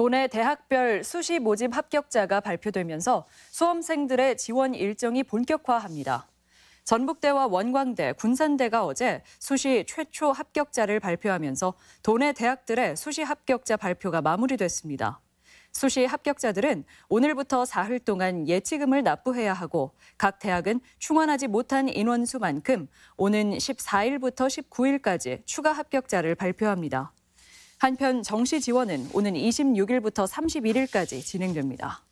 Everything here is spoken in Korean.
도내 대학별 수시 모집 합격자가 발표되면서 수험생들의 지원 일정이 본격화합니다. 전북대와 원광대, 군산대가 어제 수시 최초 합격자를 발표하면서 도내 대학들의 수시 합격자 발표가 마무리됐습니다. 수시 합격자들은 오늘부터 사흘 동안 예치금을 납부해야 하고 각 대학은 충원하지 못한 인원수만큼 오는 14일부터 19일까지 추가 합격자를 발표합니다. 한편 정시 지원은 오는 26일부터 31일까지 진행됩니다.